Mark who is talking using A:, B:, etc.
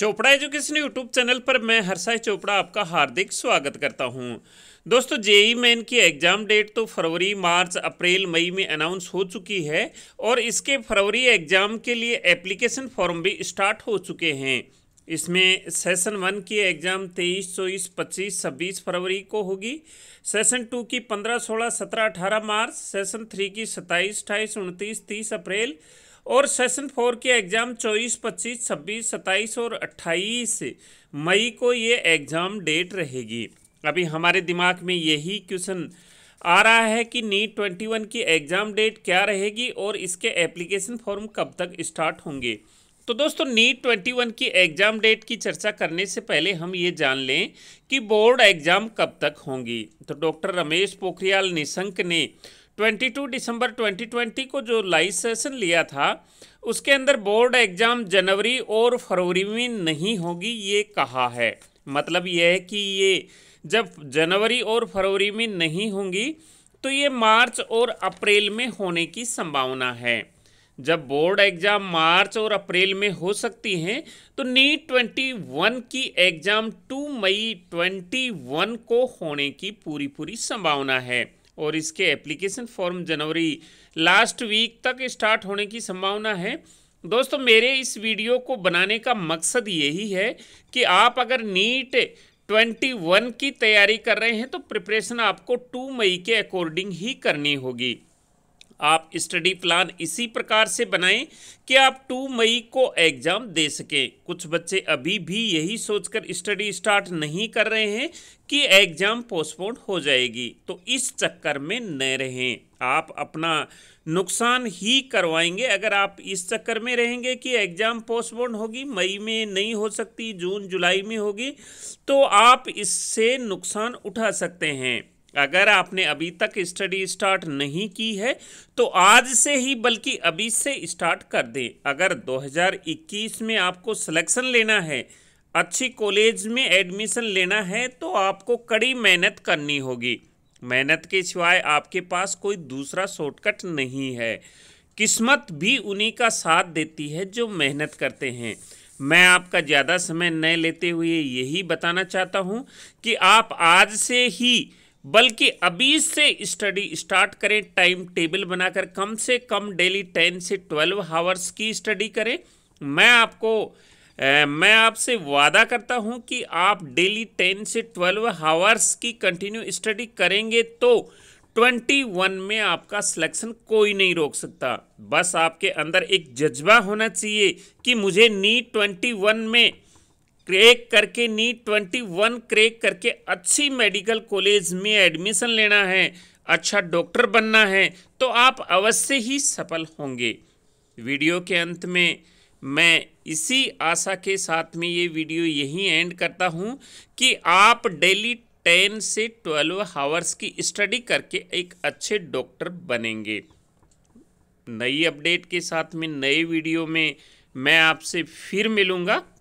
A: Chopra education YouTube channel पर मैं हर्षाई चोपड़ा आपका हार्दिक स्वागत करता हूं। दोस्तों जेई मेन की एग्ज़ाम डेट तो फरवरी मार्च अप्रैल मई में अनाउंस हो चुकी है और इसके फरवरी एग्ज़ाम के लिए एप्लीकेशन फॉर्म भी स्टार्ट हो चुके हैं इसमें सेशन वन की एग्ज़ाम तेईस चौबीस पच्चीस छब्बीस फरवरी को होगी सेशन टू की पंद्रह सोलह सत्रह अठारह मार्च सेशन थ्री की सत्ताईस अट्ठाईस उनतीस तीस अप्रैल और सेशन फोर के एग्ज़ाम चौबीस पच्चीस छब्बीस सत्ताईस और अट्ठाईस मई को ये एग्ज़ाम डेट रहेगी अभी हमारे दिमाग में यही क्वेश्चन आ रहा है कि नीट ट्वेंटी वन की एग्ज़ाम डेट क्या रहेगी और इसके एप्लीकेशन फॉर्म कब तक स्टार्ट होंगे तो दोस्तों नीट ट्वेंटी वन की एग्ज़ाम डेट की चर्चा करने से पहले हम ये जान लें कि बोर्ड एग्ज़ाम कब तक होंगी तो डॉक्टर रमेश पोखरियाल निशंक ने 22 दिसंबर 2020 को जो लाइव सेशन लिया था उसके अंदर बोर्ड एग्ज़ाम जनवरी और फरवरी में नहीं होगी ये कहा है मतलब यह है कि ये जब जनवरी और फरवरी में नहीं होंगी तो ये मार्च और अप्रैल में होने की संभावना है जब बोर्ड एग्ज़ाम मार्च और अप्रैल में हो सकती हैं तो नीट ट्वेंटी वन की एग्ज़ाम टू मई ट्वेंटी वन को होने की पूरी पूरी संभावना है और इसके एप्लीकेशन फॉर्म जनवरी लास्ट वीक तक स्टार्ट होने की संभावना है दोस्तों मेरे इस वीडियो को बनाने का मकसद यही है कि आप अगर नीट 21 की तैयारी कर रहे हैं तो प्रिपरेशन आपको 2 मई के अकॉर्डिंग ही करनी होगी आप स्टडी प्लान इसी प्रकार से बनाएं कि आप 2 मई को एग्ज़ाम दे सकें कुछ बच्चे अभी भी यही सोचकर स्टडी स्टार्ट नहीं कर रहे हैं कि एग्ज़ाम पोस्टपोन हो जाएगी तो इस चक्कर में न रहें आप अपना नुकसान ही करवाएंगे अगर आप इस चक्कर में रहेंगे कि एग्ज़ाम पोस्टपोन होगी मई में नहीं हो सकती जून जुलाई में होगी तो आप इससे नुकसान उठा सकते हैं अगर आपने अभी तक स्टडी स्टार्ट नहीं की है तो आज से ही बल्कि अभी से स्टार्ट कर दें अगर 2021 में आपको सिलेक्शन लेना है अच्छी कॉलेज में एडमिशन लेना है तो आपको कड़ी मेहनत करनी होगी मेहनत के सिवाय आपके पास कोई दूसरा शॉर्टकट नहीं है किस्मत भी उन्हीं का साथ देती है जो मेहनत करते हैं मैं आपका ज़्यादा समय न लेते हुए यही बताना चाहता हूँ कि आप आज से ही बल्कि अभी से स्टडी स्टार्ट करें टाइम टेबल बनाकर कम से कम डेली टेन से ट्वेल्व हावर्स की स्टडी करें मैं आपको ए, मैं आपसे वादा करता हूं कि आप डेली टेन से ट्वेल्व हावर्स की कंटिन्यू स्टडी करेंगे तो ट्वेंटी वन में आपका सिलेक्शन कोई नहीं रोक सकता बस आपके अंदर एक जज्बा होना चाहिए कि मुझे नीट ट्वेंटी वन में क्रेक करके नीट ट्वेंटी वन क्रेक करके अच्छी मेडिकल कॉलेज में एडमिशन लेना है अच्छा डॉक्टर बनना है तो आप अवश्य ही सफल होंगे वीडियो के अंत में मैं इसी आशा के साथ में ये वीडियो यहीं एंड करता हूँ कि आप डेली टेन से ट्वेल्व हावर्स की स्टडी करके एक अच्छे डॉक्टर बनेंगे नई अपडेट के साथ में नए वीडियो में मैं आपसे फिर मिलूँगा